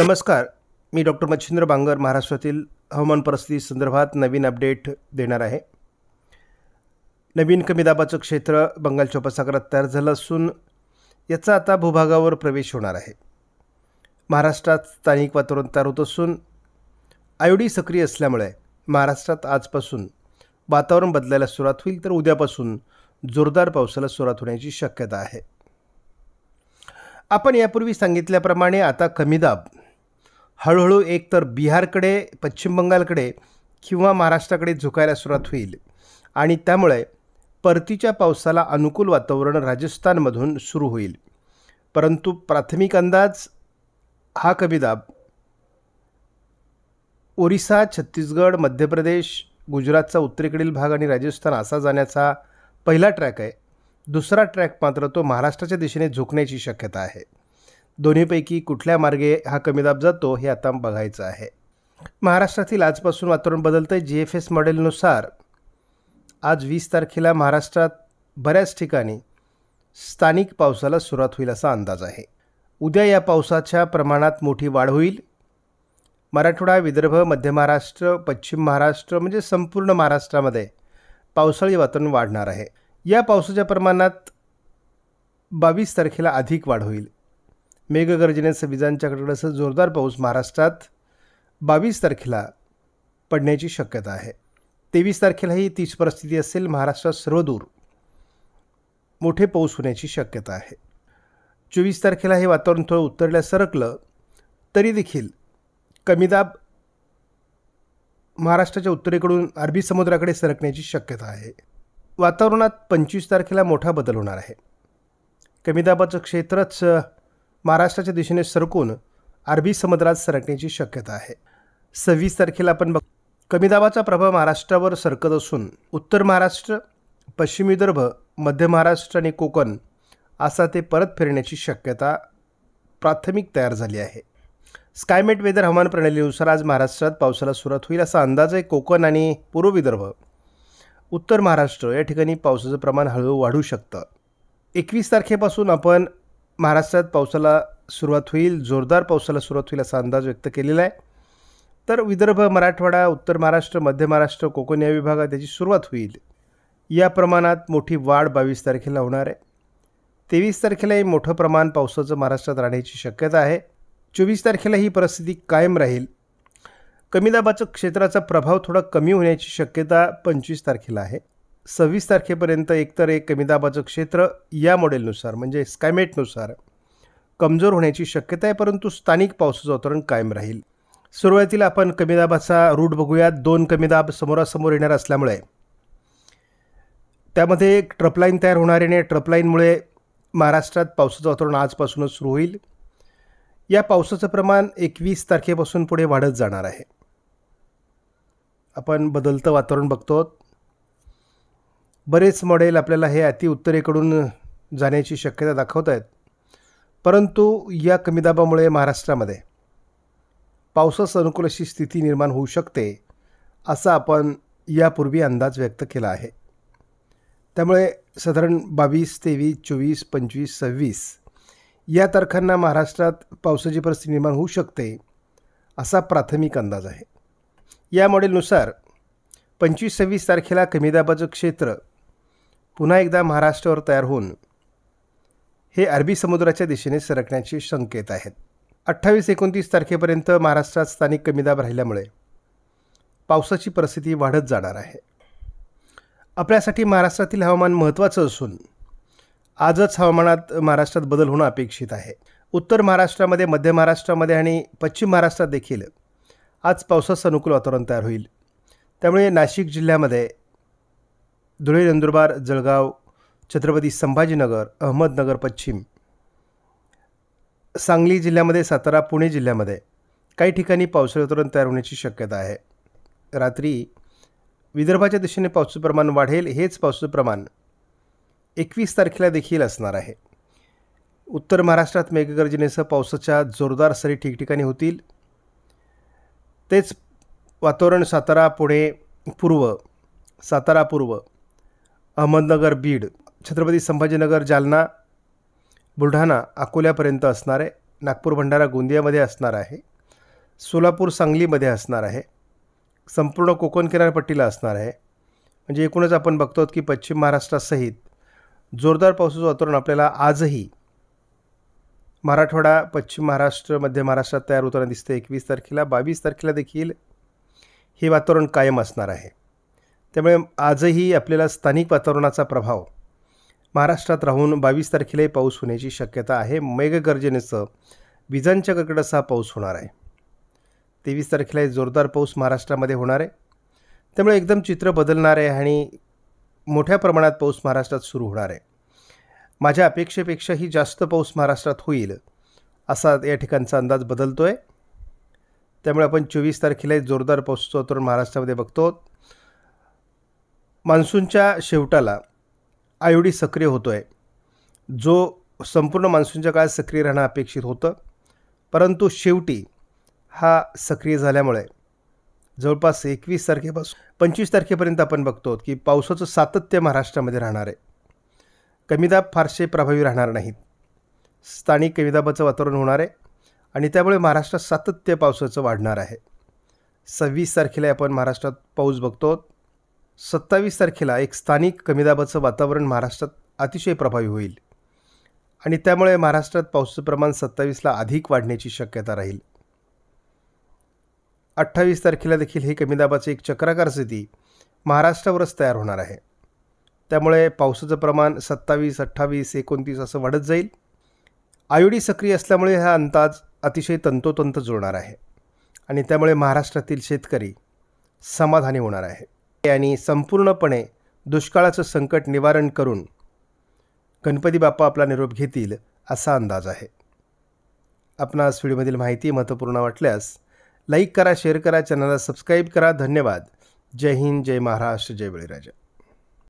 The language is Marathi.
नमस्कार मी डॉक्टर मच्छिंद्र बांगर महाराष्ट्रातील हवामान परिस्थिती संदर्भात नवीन अपडेट देणार आहे नवीन कमी दाबाचं क्षेत्र बंगालच्या उपसागरात तयार झालं असून याचा आता भूभागावर प्रवेश होणार आहे महाराष्ट्रात स्थानिक वातावरण तयार होत असून आयोडी सक्रिय असल्यामुळे महाराष्ट्रात आजपासून वातावरण बदलायला सुरुवात होईल तर उद्यापासून जोरदार पावसाला सुरुवात होण्याची शक्यता आहे आपण यापूर्वी सांगितल्याप्रमाणे आता कमी दाब हळूहळू एकतर बिहारकडे पश्चिम बंगालकडे किंवा महाराष्ट्राकडे झुकायला सुरुवात होईल आणि त्यामुळे परतीच्या पावसाला अनुकूल वातावरण राजस्थानमधून सुरू होईल परंतु प्राथमिक अंदाज हा कमीदाब ओरिसा छत्तीसगड मध्य प्रदेश गुजरातचा उत्तरेकडील भाग आणि राजस्थान असा जाण्याचा पहिला ट्रॅक आहे दुसरा ट्रॅक मात्र तो महाराष्ट्राच्या दिशेने झुकण्याची शक्यता आहे दोन्हीपैकी कुठल्या मार्गे हा कमी दाब जातो हे आता बघायचं आहे महाराष्ट्रातील आजपासून वातावरण बदलतं आहे जी एफ एस मॉडेलनुसार आज वीस तारखेला महाराष्ट्रात बऱ्याच ठिकाणी स्थानिक पावसाला सुरुवात होईल असा अंदाज आहे उद्या या पावसाच्या प्रमाणात मोठी वाढ होईल मराठवाडा विदर्भ मध्य महाराष्ट्र पश्चिम महाराष्ट्र म्हणजे संपूर्ण महाराष्ट्रामध्ये पावसाळी वातावरण वाढणार आहे या पावसाच्या प्रमाणात बावीस तारखेला अधिक वाढ होईल मेघगर्जनेसह विजांच्या जोरदार पाऊस महाराष्ट्रात बावीस तारखेला पडण्याची शक्यता आहे तेवीस तारखेलाही तीच परिस्थिती असेल महाराष्ट्रात सर्वदूर मोठे पाऊस होण्याची शक्यता आहे चोवीस तारखेला हे वातावरण थोडं उत्तरल्या सरकलं तरी देखील कमीदाब महाराष्ट्राच्या उत्तरेकडून अरबी समुद्राकडे सरकण्याची शक्यता आहे वातावरणात पंचवीस तारखेला मोठा बदल होणार आहे कमीदाबाचं क्षेत्रच महाराष्ट्राच्या दिशेने सरकून अरबी समुद्रात सरकण्याची शक्यता आहे सव्वीस तारखेला आपण बघ कमी दाबाचा प्रभाव महाराष्ट्रावर सरकत असून उत्तर महाराष्ट्र पश्चिम विदर्भ मध्य महाराष्ट्र आणि कोकण असा ते परत फिरण्याची शक्यता प्राथमिक तयार झाली आहे स्कायमेट वेदर हवामान प्रणालीनुसार आज महाराष्ट्रात पावसाला सुरुवात होईल असा अंदाज आहे कोकण आणि पूर्व विदर्भ उत्तर महाराष्ट्र या ठिकाणी पावसाचं प्रमाण हळूहळू वाढू शकतं एकवीस तारखेपासून आपण महाराष्ट्रात पावसाला सुरुवात होईल जोरदार पावसाला सुरुवात होईल असा अंदाज व्यक्त केलेला आहे तर विदर्भ मराठवाडा उत्तर महाराष्ट्र मध्य महाराष्ट्र कोकण या विभागात याची सुरुवात होईल या प्रमाणात मोठी वाढ बावीस तारखेला होणार आहे तेवीस तारखेलाही मोठं प्रमाण पावसाचं महाराष्ट्रात राहण्याची शक्यता आहे चोवीस तारखेला ही परिस्थिती कायम राहील कमी दाबाचं क्षेत्राचा प्रभाव थोडा कमी होण्याची शक्यता पंचवीस तारखेला आहे सव्वीस तारखेपर्यंत एकतर एक कमी दाबाचं क्षेत्र या मॉडेलनुसार म्हणजे स्कायमेटनुसार कमजोर होण्याची शक्यता आहे परंतु स्थानिक पावसाचं वातावरण कायम राहील सुरुवातीला आपण कमी दाबाचा रूट बघूयात दोन कमी दाब समोरासमोर येणार असल्यामुळे त्यामध्ये एक ट्रपलाईन तयार होणार आणि ट्रपलाईनमुळे महाराष्ट्रात पावसाचं वातावरण आजपासूनच सुरू होईल या पावसाचं प्रमाण एकवीस तारखेपासून पुढे वाढत जाणार आहे आपण बदलतं वातावरण बघतो बरेच मॉडेल आपल्याला हे अति उत्तरेकडून जाण्याची शक्यता दाखवत आहेत परंतु या कमी दाबामुळे महाराष्ट्रामध्ये पावसास अनुकूल अशी स्थिती निर्माण होऊ शकते असा आपण यापूर्वी अंदाज व्यक्त केला आहे त्यामुळे साधारण बावीस तेवीस चोवीस पंचवीस सव्वीस या तारखांना महाराष्ट्रात पावसाची परिस्थिती निर्माण होऊ शकते असा प्राथमिक अंदाज आहे या मॉडेलनुसार पंचवीस सव्वीस तारखेला कमी दाबाचं क्षेत्र पुन्हा एकदा महाराष्ट्रावर तयार होऊन हे अरबी समुद्राच्या दिशेने सरकण्याचे संकेत आहेत अठ्ठावीस एकोणतीस तारखेपर्यंत महाराष्ट्रात स्थानिक कमीदाब राहिल्यामुळे पावसाची परिस्थिती वाढत जाणार आहे आपल्यासाठी महाराष्ट्रातील हवामान महत्त्वाचं असून आजच हवामानात महाराष्ट्रात बदल होणं अपेक्षित आहे उत्तर महाराष्ट्रामध्ये मध्य महाराष्ट्रामध्ये आणि पश्चिम महाराष्ट्रात देखील आज पावसाचं अनुकूल वातावरण तयार होईल त्यामुळे नाशिक जिल्ह्यामध्ये धुळे नंदुरबार जळगाव छत्रपती संभाजीनगर अहमदनगर पश्चिम सांगली जिल्ह्यामध्ये सातारा पुणे जिल्ह्यामध्ये काही ठिकाणी पावसाळी वातावरण तयार होण्याची शक्यता आहे रात्री विदर्भाच्या दिशेने पावसाचं प्रमाण वाढेल हेच पावसाचं प्रमाण एकवीस तारखेला देखील असणार आहे उत्तर महाराष्ट्रात मेघगर्जनेसह पावसाच्या जोरदार सरी ठिकठिकाणी होतील तेच वातावरण सातारा पुणे पूर्व सातारा पूर्व अहमदनगर बीड छत्रपती संभाजीनगर जालना बुलढाणा अकोल्यापर्यंत असणार आहे नागपूर भंडारा गोंदियामध्ये असणार आहे सोलापूर सांगलीमध्ये असणार आहे संपूर्ण कोकण किनारपट्टीला असणार आहे म्हणजे एकूणच आपण बघतो की पश्चिम महाराष्ट्रासहित जोरदार पावसाचं वातावरण आपल्याला आजही मराठवाडा पश्चिम महाराष्ट्र मध्य महाराष्ट्रात तयार होताना दिसतं एकवीस तारखेला बावीस तारखेला देखील हे वातावरण कायम असणार आहे त्यामुळे आजही आपल्याला स्थानिक वातावरणाचा प्रभाव महाराष्ट्रात राहून बावीस तारखेलाही पाऊस होण्याची शक्यता आहे मेघगर्जनेचं विजांच्या कडकडाचा पाऊस होणार आहे तेवीस तारखेला जोरदार पाऊस महाराष्ट्रामध्ये होणार आहे त्यामुळे एकदम चित्र बदलणार आहे आणि मोठ्या प्रमाणात पाऊस महाराष्ट्रात सुरू होणार आहे माझ्या अपेक्षेपेक्षाही जास्त पाऊस महाराष्ट्रात होईल असा या ठिकाणचा अंदाज बदलतो आहे त्यामुळे आपण चोवीस तारखेला जोरदार पाऊस वातावरण महाराष्ट्रामध्ये बघतो मान्सूनच्या शेवटाला आयओडी सक्रिय होतो आहे जो संपूर्ण मान्सूनच्या काळात सक्रिय राहणं अपेक्षित होतं परंतु शेवटी हा सक्रिय झाल्यामुळे जवळपास एकवीस तारखेपासून पंचवीस तारखेपर्यंत आपण बघतो की पावसाचं सातत्य महाराष्ट्रामध्ये राहणार आहे कमीदाब फारसे प्रभावी राहणार नाहीत स्थानिक कमीदाबाचं वातावरण होणार आहे आणि त्यामुळे महाराष्ट्रात सातत्य पावसाचं वाढणार आहे सव्वीस तारखेला आपण महाराष्ट्रात पाऊस बघतो सत्तावीस तारखेला एक स्थानिक कमीदाबाचं वातावरण महाराष्ट्रात अतिशय प्रभावी होईल आणि त्यामुळे महाराष्ट्रात पाऊसचं प्रमाण सत्तावीसला अधिक वाढण्याची शक्यता राहील अठ्ठावीस तारखेला देखील हे कमीदाबाचे एक चक्राकार स्थिती महाराष्ट्रावरच तयार होणार आहे त्यामुळे पावसाचं प्रमाण सत्तावीस अठ्ठावीस एकोणतीस असं वाढत जाईल आयोडी सक्रिय असल्यामुळे हा अंदाज अतिशय तंतोतंत जुळणार आहे आणि त्यामुळे महाराष्ट्रातील शेतकरी समाधानी होणार आहे यांनी संपूर्णपणे दुष्काळाचं संकट निवारण करून गणपती बाप्पा आपला निरोप घेतील असा अंदाज आहे आपणास व्हिडिओमधील माहिती महत्त्वपूर्ण वाटल्यास लाईक करा शेअर करा चॅनलला सबस्क्राईब करा धन्यवाद जय हिंद जय महाराष्ट्र जय बळीराजा